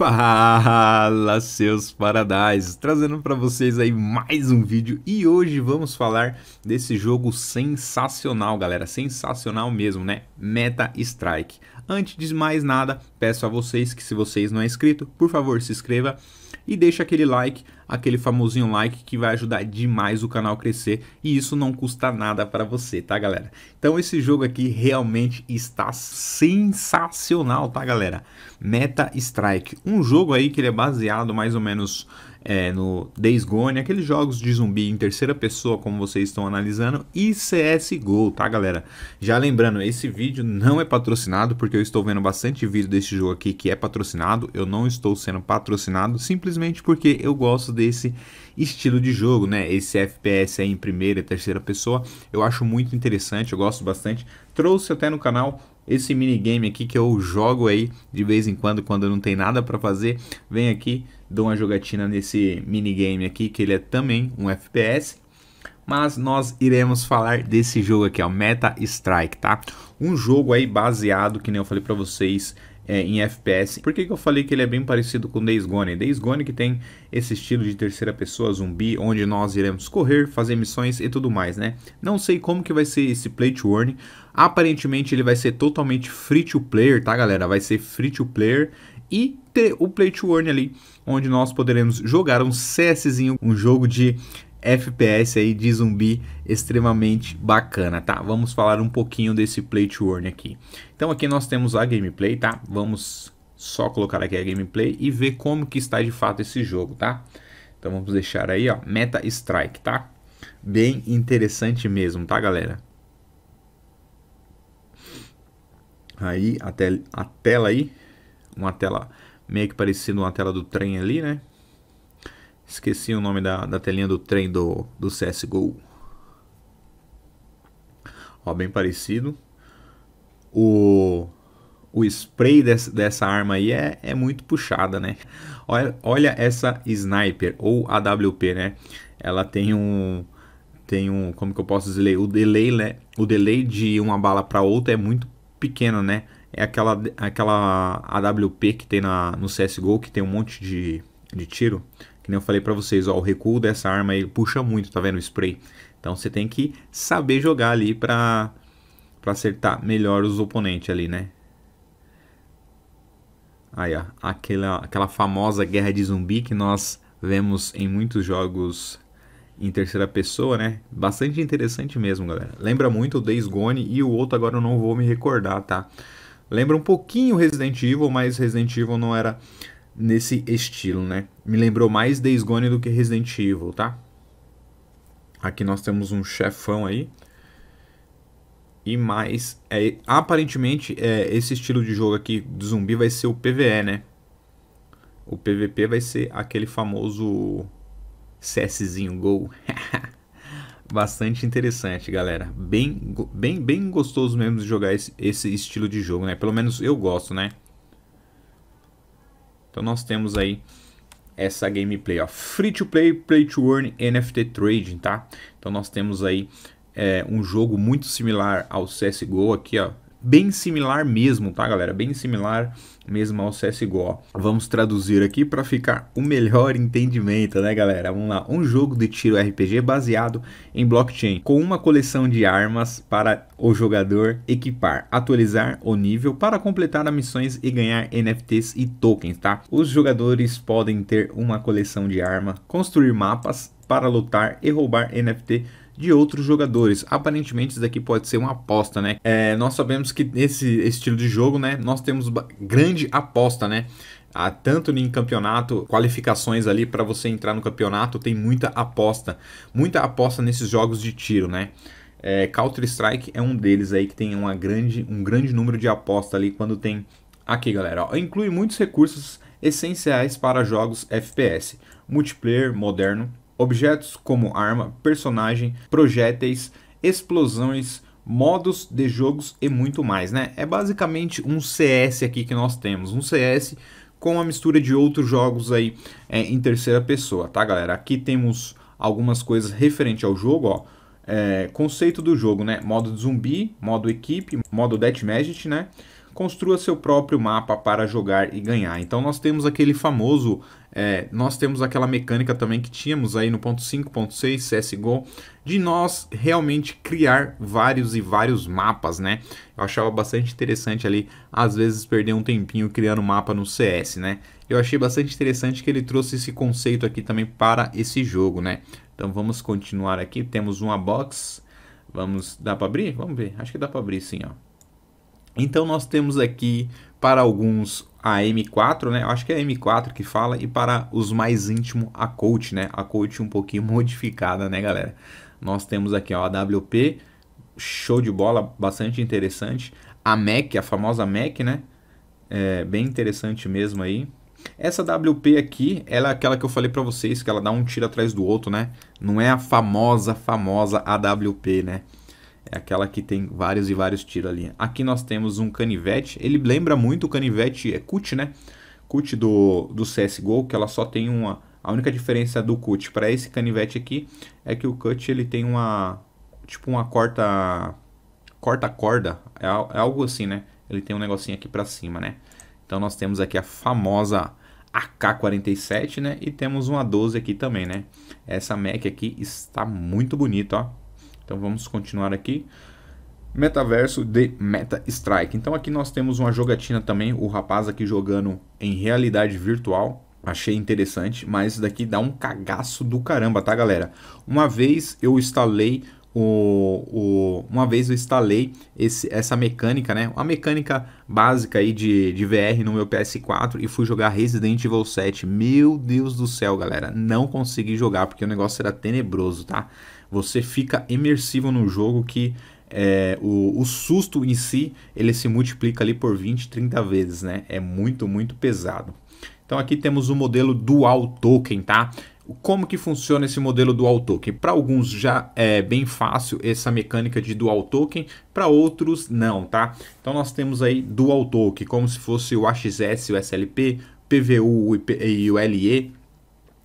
Fala seus paradais, trazendo para vocês aí mais um vídeo e hoje vamos falar desse jogo sensacional, galera, sensacional mesmo, né? Meta Strike. Antes de mais nada, peço a vocês que se vocês não é inscrito, por favor, se inscreva e deixa aquele like, aquele famosinho like que vai ajudar demais o canal a crescer e isso não custa nada para você, tá galera? Então esse jogo aqui realmente está sensacional, tá galera? Meta Strike, um jogo aí que ele é baseado mais ou menos é, no Days Gone, aqueles jogos de zumbi em terceira pessoa, como vocês estão analisando, e CSGO, tá galera? Já lembrando, esse vídeo não é patrocinado, porque eu estou vendo bastante vídeo desse jogo aqui que é patrocinado, eu não estou sendo patrocinado, simplesmente porque eu gosto desse estilo de jogo, né? Esse FPS aí em primeira e terceira pessoa, eu acho muito interessante, eu gosto bastante. Trouxe até no canal esse minigame aqui que eu jogo aí de vez em quando, quando não tem nada para fazer, vem aqui dou uma jogatina nesse minigame aqui, que ele é também um FPS. Mas nós iremos falar desse jogo aqui, ó, Meta Strike, tá? Um jogo aí baseado, que nem eu falei pra vocês, é, em FPS. Por que, que eu falei que ele é bem parecido com Days Gone? Days Gone que tem esse estilo de terceira pessoa zumbi, onde nós iremos correr, fazer missões e tudo mais, né? Não sei como que vai ser esse play to earn. Aparentemente ele vai ser totalmente free to player, tá galera? Vai ser free to player e ter o play to earn ali, onde nós poderemos jogar um CSzinho, um jogo de FPS aí de zumbi extremamente bacana, tá? Vamos falar um pouquinho desse play to earn aqui. Então aqui nós temos a gameplay, tá? Vamos só colocar aqui a gameplay e ver como que está de fato esse jogo, tá? Então vamos deixar aí, ó, Meta Strike, tá? Bem interessante mesmo, tá, galera? Aí, a, tel a tela aí, uma tela meio que parecido uma tela do trem ali, né? Esqueci o nome da, da telinha do trem do, do CSGO. Ó, bem parecido. O, o spray desse, dessa arma aí é, é muito puxada, né? Olha, olha essa Sniper, ou AWP, né? Ela tem um tem um, como que eu posso dizer, o delay, né? O delay de uma bala para outra é muito pequeno, né? é aquela, aquela AWP que tem na, no CSGO, que tem um monte de, de tiro. Que nem eu falei para vocês, ó, o recuo dessa arma ele puxa muito, tá vendo? O spray. Então você tem que saber jogar ali pra, pra acertar melhor os oponentes ali, né? Aí, ó, aquela, aquela famosa guerra de zumbi que nós vemos em muitos jogos em terceira pessoa, né? Bastante interessante mesmo, galera. Lembra muito o Days Gone e o outro agora eu não vou me recordar, tá? Lembra um pouquinho Resident Evil, mas Resident Evil não era nesse estilo, né? Me lembrou mais Days Gone do que Resident Evil, tá? Aqui nós temos um chefão aí. E mais, é, aparentemente, é, esse estilo de jogo aqui de zumbi vai ser o PVE, né? O PVP vai ser aquele famoso CSzinho Go. bastante interessante, galera. Bem, bem, bem gostoso mesmo de jogar esse, esse estilo de jogo, né? Pelo menos eu gosto, né? Então nós temos aí essa gameplay, ó. Free to play, play to earn, NFT trading, tá? Então nós temos aí é, um jogo muito similar ao CSGO aqui, ó bem similar mesmo, tá, galera? Bem similar mesmo ao CSGO. Vamos traduzir aqui para ficar o melhor entendimento, né, galera? Vamos lá. Um jogo de tiro RPG baseado em blockchain, com uma coleção de armas para o jogador equipar, atualizar o nível para completar as missões e ganhar NFTs e tokens, tá? Os jogadores podem ter uma coleção de arma, construir mapas para lutar e roubar NFT de outros jogadores. Aparentemente isso daqui pode ser uma aposta, né? É, nós sabemos que nesse estilo de jogo, né, nós temos grande aposta, né? Há ah, tanto em campeonato, qualificações ali para você entrar no campeonato, tem muita aposta, muita aposta nesses jogos de tiro, né? É, Counter Strike é um deles aí que tem uma grande, um grande número de aposta ali quando tem aqui, galera. Ó, inclui muitos recursos essenciais para jogos FPS, multiplayer moderno, objetos como arma, personagem, projéteis, explosões, modos de jogos e muito mais, né? É basicamente um CS aqui que nós temos, um CS com a mistura de outros jogos aí é, em terceira pessoa, tá galera? Aqui temos algumas coisas referente ao jogo, ó. É, conceito do jogo, né? Modo zumbi, modo equipe, modo deathmatch, né? construa seu próprio mapa para jogar e ganhar. Então nós temos aquele famoso, é, nós temos aquela mecânica também que tínhamos aí no ponto 5.6 CSGO, de nós realmente criar vários e vários mapas, né? Eu achava bastante interessante ali, às vezes perder um tempinho criando mapa no CS, né? Eu achei bastante interessante que ele trouxe esse conceito aqui também para esse jogo, né? Então vamos continuar aqui, temos uma box, vamos, dá para abrir? Vamos ver, acho que dá para abrir sim, ó. Então nós temos aqui para alguns a M4, né? Eu acho que é a M4 que fala e para os mais íntimos a Coach, né? A Coach um pouquinho modificada, né, galera? Nós temos aqui ó, a WP, show de bola, bastante interessante. A Mac, a famosa Mac, né? É, bem interessante mesmo aí. Essa WP aqui, ela é aquela que eu falei para vocês, que ela dá um tiro atrás do outro, né? Não é a famosa, famosa AWP, né? É aquela que tem vários e vários tiros ali. Aqui nós temos um canivete. Ele lembra muito o canivete é cut, né? Cut do, do CSGO, que ela só tem uma... A única diferença do cut para esse canivete aqui é que o cut ele tem uma... Tipo uma corta... Corta-corda. É, é algo assim, né? Ele tem um negocinho aqui para cima, né? Então nós temos aqui a famosa... AK-47, né? E temos uma 12 aqui também, né? Essa Mac aqui está muito bonita, ó. Então vamos continuar aqui. Metaverso de Meta Strike. Então aqui nós temos uma jogatina também, o rapaz aqui jogando em realidade virtual. Achei interessante, mas isso daqui dá um cagaço do caramba, tá galera? Uma vez eu instalei o, o, uma vez eu instalei esse, essa mecânica, né? Uma mecânica básica aí de, de VR no meu PS4 e fui jogar Resident Evil 7. Meu Deus do céu, galera, não consegui jogar porque o negócio era tenebroso, tá? Você fica imersivo no jogo que é, o, o, susto em si, ele se multiplica ali por 20, 30 vezes, né? É muito, muito pesado. Então aqui temos o modelo Dual Token, tá? como que funciona esse modelo dual token? Para alguns já é bem fácil essa mecânica de dual token, para outros não, tá? Então nós temos aí dual token, como se fosse o AXS, o SLP, PVU e o LE,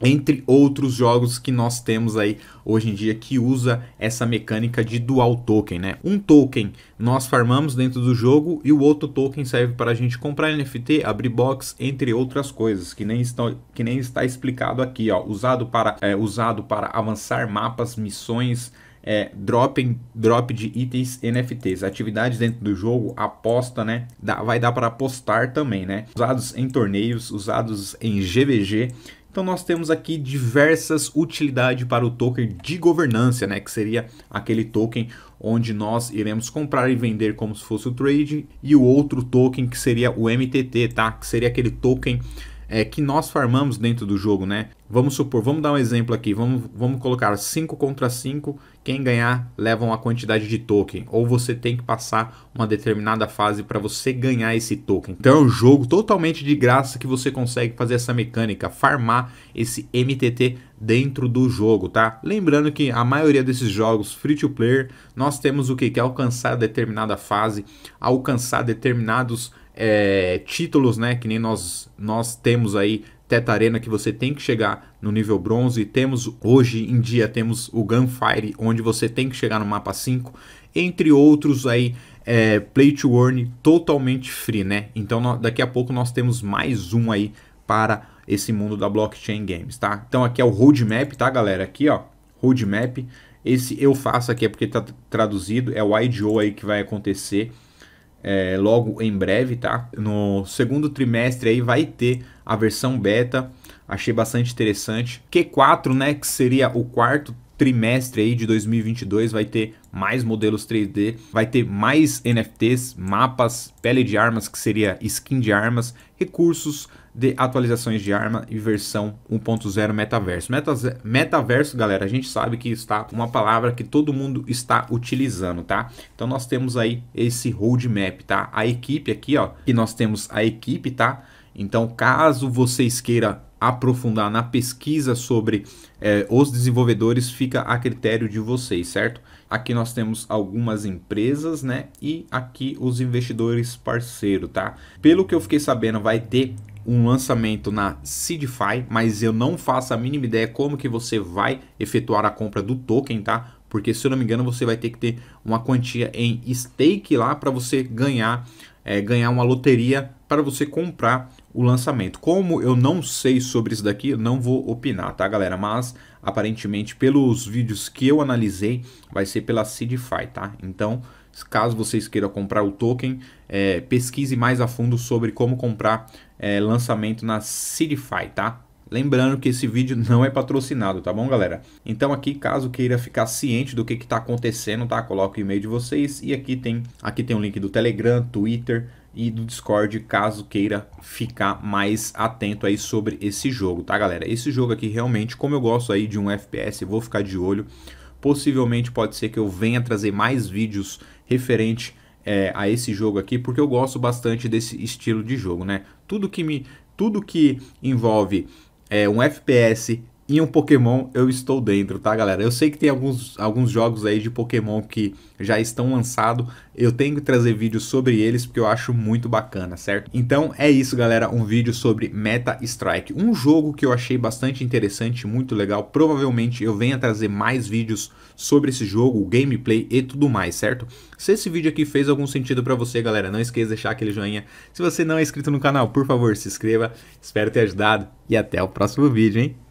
entre outros jogos que nós temos aí hoje em dia que usa essa mecânica de dual token, né? Um token nós farmamos dentro do jogo e o outro token serve para a gente comprar NFT, abrir box, entre outras coisas que nem estão que nem está explicado aqui, ó. Usado para é, usado para avançar mapas, missões, é, drop, drop de itens NFTs, atividades dentro do jogo, aposta, né? Dá, vai dar para apostar também, né? Usados em torneios, usados em GVG então nós temos aqui diversas utilidades para o token de governança, né, que seria aquele token onde nós iremos comprar e vender como se fosse o trade e o outro token que seria o MTT, tá? Que seria aquele token é, que nós farmamos dentro do jogo, né? Vamos supor, vamos dar um exemplo aqui, vamos, vamos colocar 5 contra 5, quem ganhar leva uma quantidade de token, ou você tem que passar uma determinada fase para você ganhar esse token. Então é um jogo totalmente de graça que você consegue fazer essa mecânica, farmar esse MTT dentro do jogo, tá? Lembrando que a maioria desses jogos free to player, nós temos o que? Que é alcançar determinada fase, alcançar determinados é, títulos, né? Que nem nós, nós temos aí Teta Arena que você tem que chegar no nível bronze. Temos hoje em dia temos o Gunfire onde você tem que chegar no mapa 5, entre outros aí é, play to earn totalmente free, né? Então no, daqui a pouco nós temos mais um aí para esse mundo da blockchain games, tá? Então aqui é o roadmap, tá, galera? Aqui, ó, roadmap. Esse eu faço aqui é porque tá traduzido, é o IDO aí que vai acontecer é, logo em breve, tá? No segundo trimestre aí vai ter a versão beta, achei bastante interessante. Q4, né, que seria o quarto trimestre aí de 2022 vai ter mais modelos 3D, vai ter mais NFTs, mapas, pele de armas que seria skin de armas, recursos, de atualizações de arma e versão 1.0 metaverso. metaverso, galera, a gente sabe que está uma palavra que todo mundo está utilizando, tá? Então nós temos aí esse roadmap, tá? A equipe aqui, ó, que nós temos a equipe, tá? Então, caso vocês queiram aprofundar na pesquisa sobre eh, os desenvolvedores fica a critério de vocês, certo? Aqui nós temos algumas empresas, né? E aqui os investidores parceiro, tá? Pelo que eu fiquei sabendo, vai ter um lançamento na Seedify, mas eu não faço a mínima ideia como que você vai efetuar a compra do token, tá? Porque se eu não me engano, você vai ter que ter uma quantia em stake lá para você ganhar, é, ganhar uma loteria para você comprar o lançamento. Como eu não sei sobre isso daqui, eu não vou opinar, tá, galera? Mas aparentemente, pelos vídeos que eu analisei, vai ser pela Seedify, tá? Então, caso vocês queiram comprar o token, é, pesquise mais a fundo sobre como comprar é, lançamento na Cityfy, tá? Lembrando que esse vídeo não é patrocinado, tá bom, galera? Então aqui, caso queira ficar ciente do que está acontecendo, tá? Coloca o e-mail de vocês e aqui tem, aqui tem o um link do Telegram, Twitter e do Discord, caso queira ficar mais atento aí sobre esse jogo, tá, galera? Esse jogo aqui realmente, como eu gosto aí de um FPS, vou ficar de olho. Possivelmente pode ser que eu venha trazer mais vídeos referente é, a esse jogo aqui, porque eu gosto bastante desse estilo de jogo, né? Tudo que me, tudo que envolve é, um FPS em um Pokémon eu estou dentro, tá, galera? Eu sei que tem alguns, alguns jogos aí de Pokémon que já estão lançados. Eu tenho que trazer vídeos sobre eles porque eu acho muito bacana, certo? Então é isso, galera. Um vídeo sobre Meta Strike. Um jogo que eu achei bastante interessante, muito legal. Provavelmente eu venha trazer mais vídeos sobre esse jogo, gameplay e tudo mais, certo? Se esse vídeo aqui fez algum sentido pra você, galera, não esqueça de deixar aquele joinha. Se você não é inscrito no canal, por favor, se inscreva. Espero ter ajudado e até o próximo vídeo, hein?